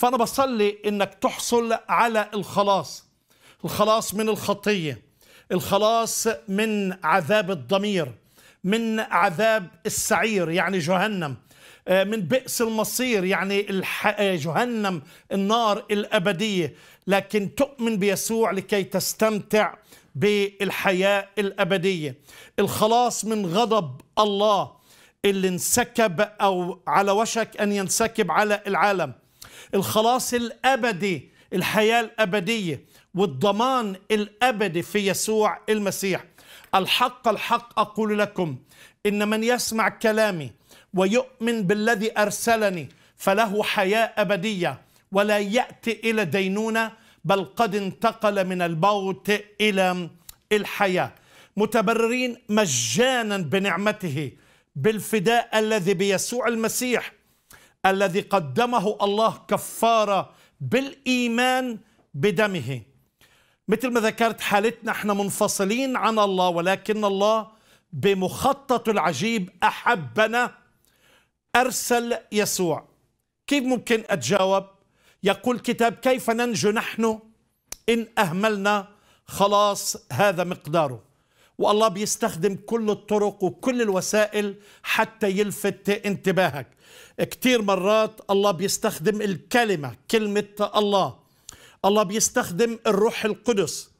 فأنا بصلي إنك تحصل على الخلاص الخلاص من الخطية الخلاص من عذاب الضمير من عذاب السعير يعني جهنم آه، من بئس المصير يعني آه، جهنم النار الأبدية لكن تؤمن بيسوع لكي تستمتع بالحياة الأبدية الخلاص من غضب الله اللي انسكب أو على وشك أن ينسكب على العالم الخلاص الابدي الحياه الابديه والضمان الابدي في يسوع المسيح الحق الحق اقول لكم ان من يسمع كلامي ويؤمن بالذي ارسلني فله حياه ابديه ولا ياتي الى دينونه بل قد انتقل من الموت الى الحياه متبررين مجانا بنعمته بالفداء الذي بيسوع المسيح الذي قدمه الله كفاره بالايمان بدمه مثل ما ذكرت حالتنا احنا منفصلين عن الله ولكن الله بمخطط العجيب احبنا ارسل يسوع كيف ممكن اتجاوب يقول كتاب كيف ننجو نحن ان اهملنا خلاص هذا مقداره والله بيستخدم كل الطرق وكل الوسائل حتى يلفت انتباهك كثير مرات الله بيستخدم الكلمة كلمة الله الله بيستخدم الروح القدس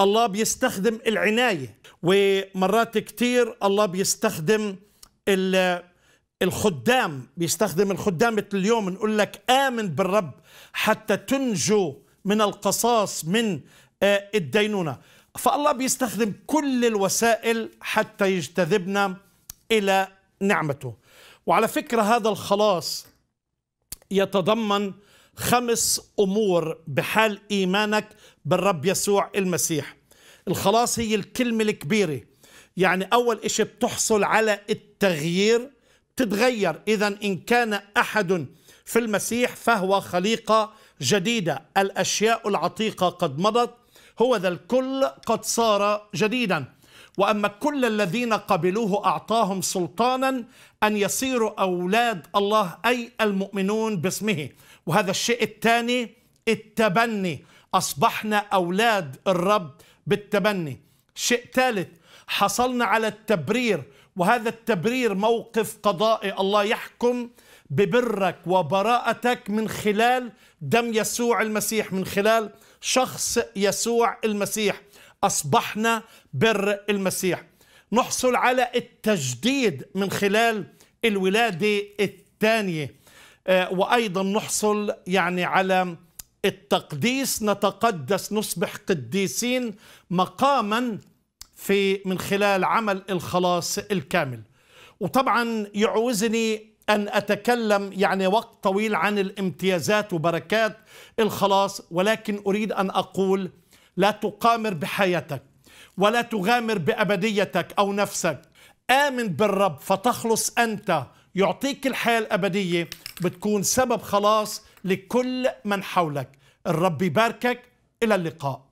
الله بيستخدم العناية ومرات كثير الله بيستخدم الخدام بيستخدم الخدام اليوم نقول لك آمن بالرب حتى تنجو من القصاص من آه، الدينونة فالله بيستخدم كل الوسائل حتى يجتذبنا إلى نعمته وعلى فكرة هذا الخلاص يتضمن خمس أمور بحال إيمانك بالرب يسوع المسيح الخلاص هي الكلمة الكبيرة يعني أول إشي بتحصل على التغيير بتتغير إذا إن كان أحد في المسيح فهو خليقة جديدة الأشياء العتيقة قد مضت هو ذا الكل قد صار جديدا وأما كل الذين قبلوه أعطاهم سلطانا أن يصيروا أولاد الله أي المؤمنون باسمه وهذا الشيء الثاني التبني أصبحنا أولاد الرب بالتبني شيء ثالث حصلنا على التبرير وهذا التبرير موقف قضائي الله يحكم ببرك وبراءتك من خلال دم يسوع المسيح من خلال شخص يسوع المسيح اصبحنا بر المسيح نحصل على التجديد من خلال الولاده الثانيه آه، وايضا نحصل يعني على التقديس نتقدس نصبح قديسين مقاما في من خلال عمل الخلاص الكامل وطبعا يعوزني أن أتكلم يعني وقت طويل عن الامتيازات وبركات الخلاص ولكن أريد أن أقول لا تقامر بحياتك ولا تغامر بأبديتك أو نفسك آمن بالرب فتخلص أنت يعطيك الحياة الأبدية بتكون سبب خلاص لكل من حولك الرب يباركك إلى اللقاء